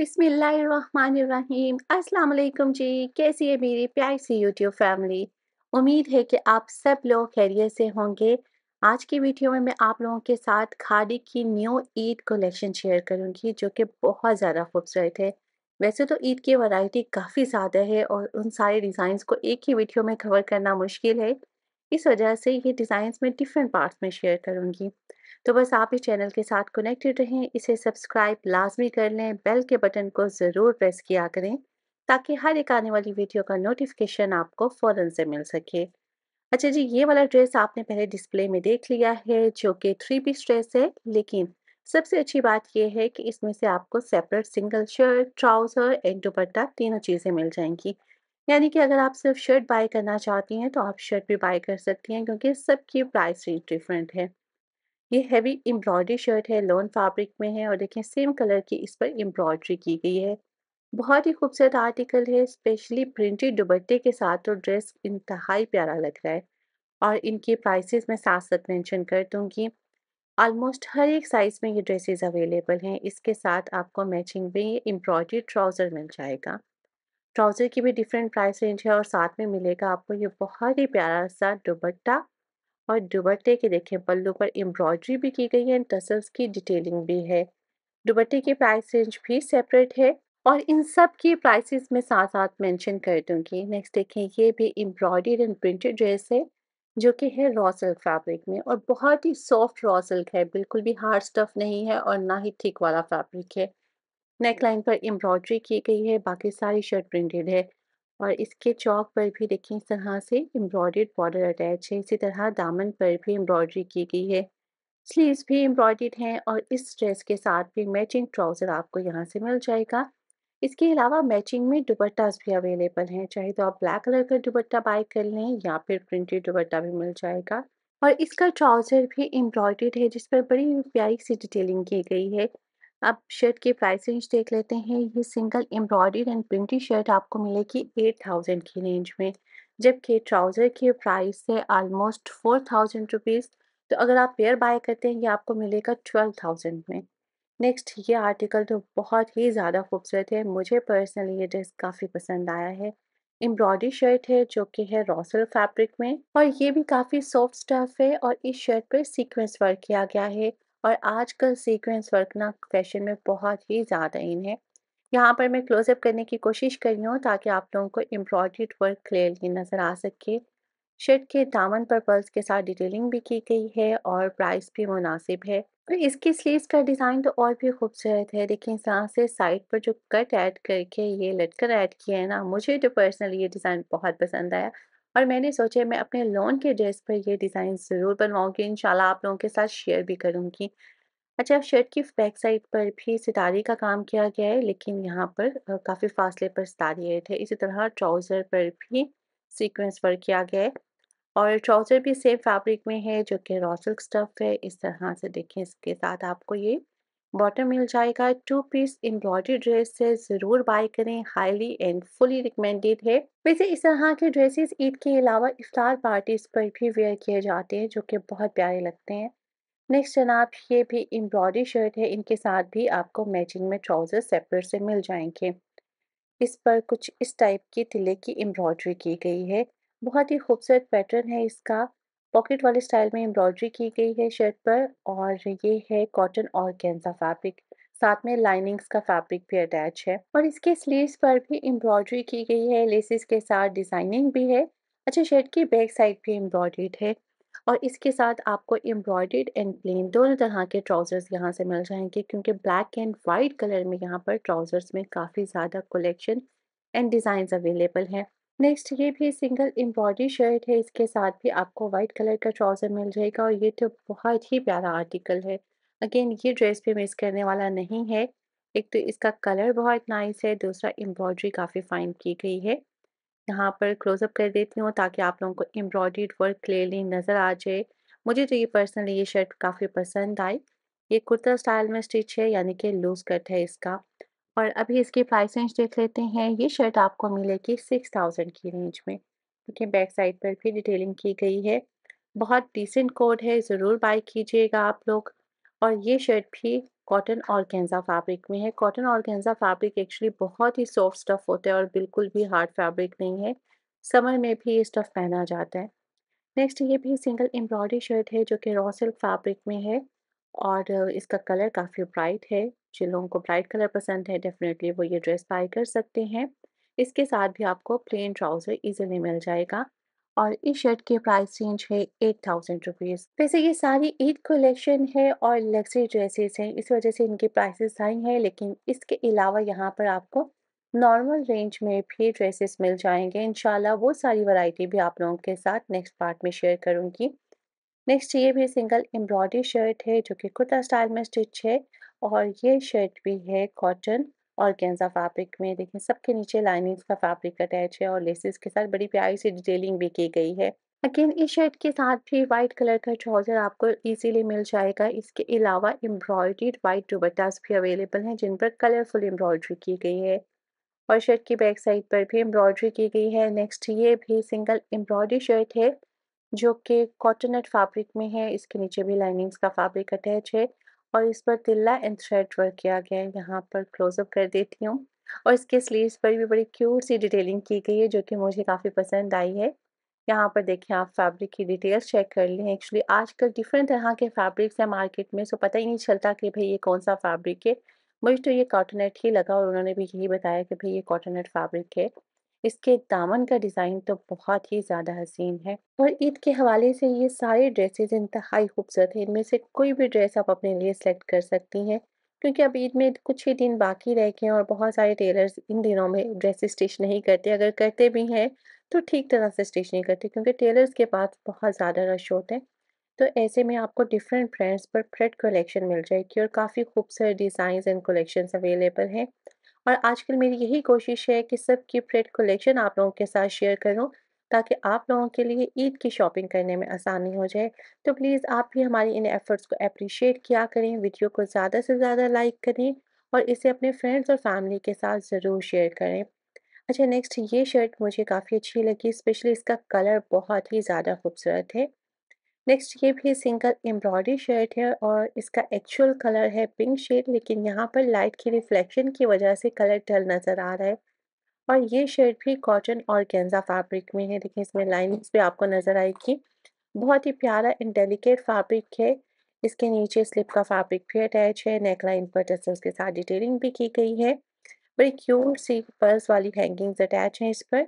बिसमीम अस्सलाम जी कैसी है मेरी प्यारी सी यूट्यूब फैमिली उम्मीद है कि आप सब लोग खैरियत से होंगे आज की वीडियो में मैं आप लोगों के साथ खादी की न्यू ईद कलेक्शन शेयर करूंगी जो कि बहुत ज़्यादा खूबसूरत है वैसे तो ईद की वैरायटी काफ़ी ज़्यादा है और उन सारे डिज़ाइंस को एक ही वीडियो में कवर करना मुश्किल है इस वजह से ये डिज़ाइंस मैं डिफरेंट पार्ट्स में शेयर करूँगी तो बस आप इस चैनल के साथ कनेक्टेड रहें इसे सब्सक्राइब लाजमी कर लें बेल के बटन को ज़रूर प्रेस किया करें ताकि हर एक आने वाली वीडियो का नोटिफिकेशन आपको फ़ौर से मिल सके अच्छा जी ये वाला ड्रेस आपने पहले डिस्प्ले में देख लिया है जो कि थ्री पीस ड्रेस है लेकिन सबसे अच्छी बात यह है कि इसमें से आपको separate single shirt trouser and dupatta तीनों चीज़ें मिल जाएंगी यानी कि अगर आप सिर्फ शर्ट बाय करना चाहती हैं तो आप शर्ट भी बाय कर सकती हैं क्योंकि सबकी प्राइस रेंज डिफरेंट है ये हैवी एम्ब्रॉयडरी शर्ट है लॉन फैब्रिक में है और देखें सेम कलर की इस पर एम्ब्रॉयडरी की गई है बहुत ही खूबसूरत आर्टिकल है स्पेशली प्रिंटेड दुबट्टे के साथ तो ड्रेस इंतहाई प्यारा लग रहा है और इनकी प्राइसेस मैं साथ साथ मेंशन कर दूंगी ऑलमोस्ट हर एक साइज़ में ये ड्रेसेस अवेलेबल हैं इसके साथ आपको मैचिंग में ये एम्ब्रॉयडरी ट्राउज़र मिल जाएगा ट्राउज़र की भी डिफरेंट प्राइस रेंज है और साथ में मिलेगा आपको ये बहुत ही प्यारा सा दुबट्टा और दुबट्टे के देखें पल्लू पर एम्ब्रॉयडरी भी की गई है एंड टसल्स की डिटेलिंग भी है दुबट्टे की प्राइस रेंज भी सेपरेट है और इन सब की प्राइसेस मैं साथ साथ मेंशन कर दूंगी नेक्स्ट देखें ये भी एम्ब्रॉयडर्ड एंड प्रिंटेड ड्रेस है जो कि है रॉ सिल्क फैब्रिक में और बहुत ही सॉफ्ट रॉ सिल्क है बिल्कुल भी हार्ड स्टफ नहीं है और ना ही थिक वाला फैब्रिक है नेक लाइन पर एम्ब्रॉयडरी की गई है बाकी सारी शर्ट प्रिंटेड है और इसके चौक पर भी देखें इस तरह से एम्ब्रॉयड बॉर्डर अटैच है इसी तरह दामन पर भी एम्ब्रॉयडरी की गई है स्लीव्स भी एम्ब्रॉयडेड हैं और इस ड्रेस के साथ भी मैचिंग ट्राउज़र आपको यहाँ से मिल जाएगा इसके अलावा मैचिंग में दुबट्टाज भी अवेलेबल हैं चाहे तो आप ब्लैक कलर का दुबट्टा बाय कर लें या फिर प्रिंटेड दुबट्टा भी मिल जाएगा और इसका ट्राउज़र भी एम्ब्रॉयडेड है जिस पर बड़ी प्यारी सी डिटेलिंग की गई है अब शर्ट की प्राइस रेंज देख लेते हैं ये सिंगल एम्ब्रॉयड एंड प्रिंटेड शर्ट आपको मिलेगी एट थाउजेंड की रेंज में जबकि ट्राउज़र की प्राइस है ऑलमोस्ट फोर थाउजेंड रुपीज़ तो अगर आप पेयर बाय करते हैं ये आपको मिलेगा ट्वेल्व थाउजेंड में नेक्स्ट ये आर्टिकल तो बहुत ही ज़्यादा खूबसूरत है मुझे पर्सनली ये ड्रेस काफ़ी पसंद आया है एम्ब्रॉयडरी शर्ट है जो कि है रॉसल फैब्रिक में और ये भी काफ़ी सॉफ्ट स्टफ है और इस शर्ट पर सीक्वेंस वर्क किया गया है और आजकल सीक्वेंस वर्क ना फैशन में बहुत ही ज़्यादा इन है यहाँ पर मैं क्लोजअप करने की कोशिश कर रही हूँ ताकि आप लोगों को एम्ब्रॉयड वर्क क्लियरली नज़र आ सके शर्ट के दामन पर पर्ल्स के साथ डिटेलिंग भी की गई है और प्राइस भी मुनासिब है और तो इसकी स्लीव्स का डिज़ाइन तो और भी खूबसूरत है देखिए इस तरह से साइड पर जो कट ऐड करके ये लटकर ऐड किया है ना मुझे तो पर्सनली ये डिज़ाइन बहुत पसंद आया और मैंने सोचा मैं अपने लोन के ड्रेस पर यह डिज़ाइन ज़रूर बनवाऊँगी इन आप लोगों के साथ शेयर भी करूँगी अच्छा अब शर्ट की बैक साइड पर भी सितारी का काम किया गया है लेकिन यहाँ पर काफ़ी फासले पर सितारे थे इसी तरह ट्राउज़र पर भी सीक्वेंस वर्क किया गया है और ट्राउज़र भी सेम फैब्रिक में है जो कि रॉसल स्टफ़ है इस तरह से देखें इसके साथ आपको ये बॉटम मिल जाएगा टू पीस एम्ब्रॉयडरी ड्रेस से ज़रूर बाय करें हाईली एंड फुली रिकमेंडेड है वैसे इस तरह के ड्रेसेस ईद के अलावा इफ्तार पार्टीज पर भी वेयर किए जाते हैं जो कि बहुत प्यारे लगते हैं नेक्स्ट जनाब ये भी एम्ब्रॉयडरी शर्ट है इनके साथ भी आपको मैचिंग में ट्राउज़र सेपरेट से मिल जाएंगे इस पर कुछ इस टाइप की तिले की एम्ब्रॉयडरी की गई है बहुत ही खूबसूरत पैटर्न है इसका पॉकेट वाले स्टाइल में एम्ब्रॉयडरी की गई है शर्ट पर और ये है कॉटन और कैंसा फैब्रिक साथ में लाइनिंग्स का फैब्रिक भी अटैच है और इसके स्लीव्स पर भी एम्ब्रॉयडरी की गई है लेसिस के साथ डिजाइनिंग भी है अच्छा शर्ट की बैक साइड भी एम्ब्रॉयडेड है और इसके साथ आपको एम्ब्रॉयडेड एंड प्लेन दोनों तरह के ट्राउज़र्स यहाँ से मिल जाएंगे क्योंकि ब्लैक एंड वाइट कलर में यहाँ पर ट्राउज़र्स में काफ़ी ज़्यादा कलेक्शन एंड डिज़ाइन अवेलेबल हैं नेक्स्ट ये भी सिंगल एम्ब्रॉयडरी शर्ट है इसके साथ भी आपको वाइट कलर का ट्राउज़र मिल जाएगा और ये तो बहुत ही प्यारा आर्टिकल है अगेन ये ड्रेस भी मिस करने वाला नहीं है एक तो इसका कलर बहुत नाइस है दूसरा एम्ब्रॉयडरी काफ़ी फाइन की गई है यहाँ पर क्लोजअप कर देती हूँ ताकि आप लोगों को एम्ब्रॉयड्रीड वर्क क्लियरली नज़र आ जाए मुझे तो ये पर्सनली ये शर्ट काफ़ी पसंद आई ये कुर्ता स्टाइल में स्टिच है यानी कि लूज कट है इसका और अभी इसकी प्राइस रेंज देख लेते हैं ये शर्ट आपको मिलेगी सिक्स थाउजेंड की रेंज में क्योंकि बैक साइड पर भी डिटेलिंग की गई है बहुत डिसेंट कोड है ज़रूर बाई कीजिएगा आप लोग और ये शर्ट भी कॉटन और गेंजा फैब्रिक में है कॉटन और गेंजा फैब्रिक एक्चुअली बहुत ही सॉफ्ट स्टफ़ होता है और बिल्कुल भी हार्ड फैब्रिक नहीं है समर में भी ये स्टफ़ पहना जाता है नेक्स्ट ये भी सिंगल एम्ब्रॉयडरी शर्ट है जो कि रॉ सिल्क फैब्रिक में है और इसका कलर काफ़ी ब्राइट है जिन लोगों को ब्राइट कलर पसंद है डेफिनेटली वो ये ड्रेस बाई कर सकते हैं इसके साथ भी आपको प्लेन ट्राउज़र इजीली मिल जाएगा और इस शर्ट की प्राइस रेंज है एट थाउजेंड रुपीज़ वैसे ये सारी ईद कलेक्शन है और लग्जरी ड्रेसेस हैं इस वजह से इनकी प्राइसेस हाई हैं लेकिन इसके अलावा यहाँ पर आपको नॉर्मल रेंज में भी ड्रेसेस मिल जाएंगे इन वो सारी वैरायटी भी आप लोगों के साथ नेक्स्ट पार्ट में शेयर करूँगी नेक्स्ट ये भी सिंगल एम्ब्रॉयडरी शर्ट है जो कि कुर्ता स्टाइल में स्टिच है और ये शर्ट भी है कॉटन और गेंजा फैब्रिक में देखिए सबके नीचे लाइनिंग्स का फैब्रिक अटैच है और लेसेस के साथ बड़ी प्यारी सी डिटेलिंग भी की गई है अगेन इस शर्ट के साथ भी वाइट कलर का ट्राउजर आपको इजीली मिल जाएगा इसके अलावा एम्ब्रॉयड्रीड वाइट दुबट्टास भी अवेलेबल हैं जिन पर कलरफुल एम्ब्रॉयड्री की गई है और शर्ट की बैक साइड पर भी एम्ब्रॉयड्री की गई है नेक्स्ट ये भी सिंगल एम्ब्रॉयड्री शर्ट है जो कि कॉटनट फैब्रिक में है इसके नीचे भी लाइनिंग्स का फैब्रिक अटैच है और इस पर तिल्ला एंड थ्रेड वर्क किया गया है यहाँ पर क्लोजअप कर देती हूँ और इसके स्लीव्स पर भी बड़ी क्यूट सी डिटेलिंग की गई है जो कि मुझे काफ़ी पसंद आई है यहाँ पर देखिए आप फैब्रिक की डिटेल्स चेक कर लें एक्चुअली आजकल डिफरेंट तरह के फैब्रिक्स हैं मार्केट में सो पता ही नहीं चलता कि भाई ये कौन सा फैब्रिक है मुझे तो ये कॉटनट ही लगा और उन्होंने भी यही बताया कि भाई ये कॉटनट फैब्रिक है इसके दामन का डिज़ाइन तो बहुत ही ज़्यादा हसीन है और ईद के हवाले से ये सारे ड्रेसेस इंतहाई खूबसूरत है इनमें से कोई भी ड्रेस आप अपने लिए सेलेक्ट कर सकती हैं क्योंकि अब ईद में कुछ ही दिन बाकी रह गए हैं और बहुत सारे टेलर्स इन दिनों में ड्रेस स्टिच नहीं करते अगर करते भी हैं तो ठीक तरह से स्टिच नहीं करते क्योंकि टेलर्स के पास बहुत ज़्यादा रश होते हैं तो ऐसे में आपको डिफरेंट ब्रांड्स पर फ्रेड कलेक्शन मिल जाएगी और काफ़ी खूबसूरत डिज़ाइन एंड कलेक्शन अवेलेबल हैं और आजकल मेरी यही कोशिश है कि सब की प्रिंट कलेक्शन आप लोगों के साथ शेयर करूँ ताकि आप लोगों के लिए ईद की शॉपिंग करने में आसानी हो जाए तो प्लीज़ आप भी हमारी इन एफ़र्ट्स को अप्रिशिएट किया करें वीडियो को ज़्यादा से ज़्यादा लाइक करें और इसे अपने फ्रेंड्स और फैमिली के साथ ज़रूर शेयर करें अच्छा नेक्स्ट ये शर्ट मुझे काफ़ी अच्छी लगी स्पेशली इसका कलर बहुत ही ज़्यादा खूबसूरत है नेक्स्ट ये भी सिंगल एम्ब्रॉयडरी शर्ट है और इसका एक्चुअल कलर है पिंक शेड लेकिन यहाँ पर लाइट की रिफ्लेक्शन की वजह से कलर डल नज़र आ रहा है और ये शर्ट भी कॉटन और गेंजा फैब्रिक में है देखिए इसमें लाइनिंग्स भी आपको नज़र आएगी बहुत ही प्यारा एंड डेलिकेट फैब्रिक है इसके नीचे स्लिप का फैब्रिक भी अटैच है नेक लाइन पर जैसे उसके साथ डिटेलिंग भी की गई है बड़ी क्यूट सी पर्स वाली हैंगिंग्स अटैच हैं इस पर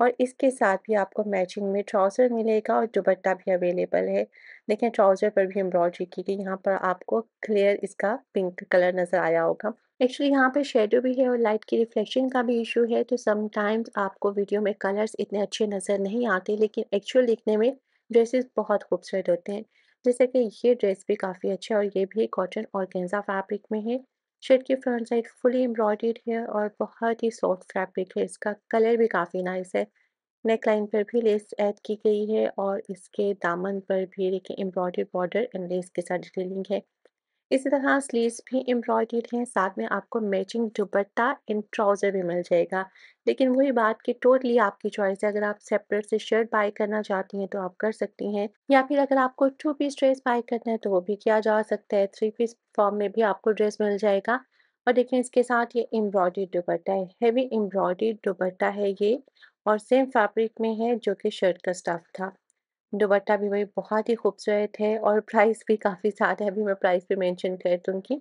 और इसके साथ भी आपको मैचिंग में ट्राउज़र मिलेगा और दुबट्टा भी अवेलेबल है देखें ट्राउज़र पर भी एम्ब्रॉयडरी की गई यहाँ पर आपको क्लियर इसका पिंक कलर नज़र आया होगा एक्चुअली यहाँ पर शेडो भी है और लाइट की रिफ्लेक्शन का भी इशू है तो समटाइम्स आपको वीडियो में कलर्स इतने अच्छे नज़र नहीं आते लेकिन एक्चुअल दिखने में ड्रेसेस बहुत खूबसूरत होते हैं जैसे कि ये ड्रेस भी काफ़ी अच्छा है और ये भी कॉटन और गेंजा फैब्रिक में है शर्ट की फ्रंट साइड फुली एम्ब्रॉयड है और बहुत ही सॉफ्ट फैब्रिक है इसका कलर भी काफ़ी नाइस है नेक लाइन पर भी लेस ऐड की गई है और इसके दामन पर भी देखिए एम्ब्रॉयड बॉर्डर एंड लेस के साथ डिटेलिंग है इसी तरह स्लीव्स भी एम्ब्रॉयड हैं साथ में आपको मैचिंग दुपट्टा एंड ट्राउज़र भी मिल जाएगा लेकिन वही बात कि टोटली आपकी चॉइस है अगर आप सेपरेट से शर्ट बाय करना चाहती हैं तो आप कर सकती हैं या फिर अगर आपको टू पीस ड्रेस बाय करना है तो वो भी किया जा सकता है थ्री पीस फॉर्म में भी आपको ड्रेस मिल जाएगा और देखें इसके साथ ये एम्ब्रॉयडेड दुपट्टा है हैवी एम्ब्रॉयड दुपट्टा है ये और सेम फैब्रिक में है जो कि शर्ट का स्टफ था दुबट्टा भी वही बहुत ही खूबसूरत है और प्राइस भी काफ़ी ज़्यादा है अभी मैं प्राइस भी मेंशन कर दूँगी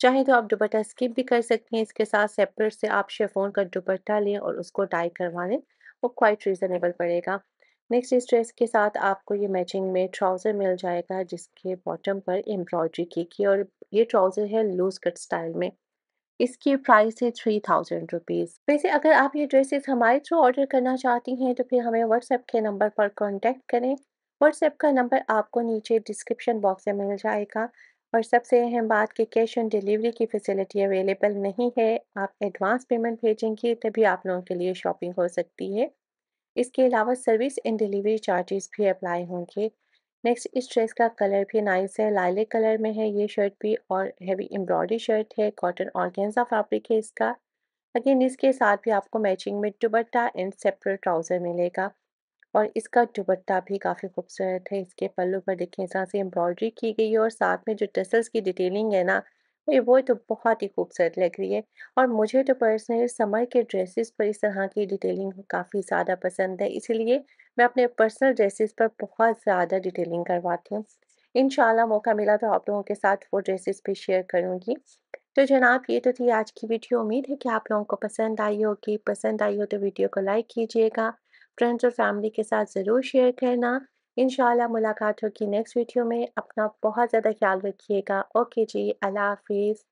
चाहे तो आप दुबट्टा स्किप भी कर सकती हैं इसके साथ सेपरेट से आप शेफोन का दुबट्टा लें और उसको टाई करवा लें वो क्वाइट रिजनेबल पड़ेगा नेक्स्ट इस ड्रेस के साथ आपको ये मैचिंग में ट्राउज़र मिल जाएगा जिसके बॉटम पर एम्ब्रॉयडरी की और ये ट्राउज़र है लूज कट स्टाइल में इसकी प्राइस है थ्री थाउजेंड रुपीज़ वैसे अगर आप ये ड्रेसेस हमारे थ्रू ऑर्डर करना चाहती हैं तो फिर हमें व्हाट्सएप के नंबर पर कॉन्टैक्ट करें व्हाट्सएप का नंबर आपको नीचे डिस्क्रिप्शन बॉक्स में मिल जाएगा और सबसे अहम बात कि कैश ऑन डिलीवरी की फैसिलिटी अवेलेबल नहीं है आप एडवांस पेमेंट भेजेंगे तभी आप लोगों के लिए शॉपिंग हो सकती है इसके अलावा सर्विस एंड डिलीवरी चार्जेस भी अप्लाई होंगे नेक्स्ट इस ड्रेस का कलर भी नाइस है लाले कलर में है ये शर्ट भी और हैवी एम्ब्रॉयडरी शर्ट है कॉटन ऑर्गेन्जा फैब्रिक है इसका अगेन इसके साथ भी आपको मैचिंग में दुबट्टा एंड सेपरेट ट्राउज़र मिलेगा और इसका दुबट्टा भी काफ़ी खूबसूरत है इसके पल्लू पर देखें इस तरह से एम्ब्रॉयडरी की गई है और साथ में जो टसल्स की डिटेलिंग है ना वो तो बहुत ही खूबसूरत लग रही है और मुझे तो पर्सनली समर के ड्रेसेस पर इस तरह की डिटेलिंग काफ़ी ज़्यादा पसंद है इसीलिए मैं अपने पर्सनल ड्रेसेस पर बहुत ज़्यादा डिटेलिंग करवाती हूँ इन मौका मिला तो आप लोगों के साथ वो ड्रेसेस भी शेयर करूँगी तो जनाब ये तो थी आज की वीडियो उम्मीद है कि आप लोगों को पसंद आई होगी पसंद आई हो तो वीडियो को लाइक कीजिएगा फ्रेंड्स और फैमिली के साथ ज़रूर शेयर करना इन मुलाकात होगी नेक्स्ट वीडियो में अपना बहुत ज़्यादा ख्याल रखिएगा ओके जी अल्लाह हाफिज़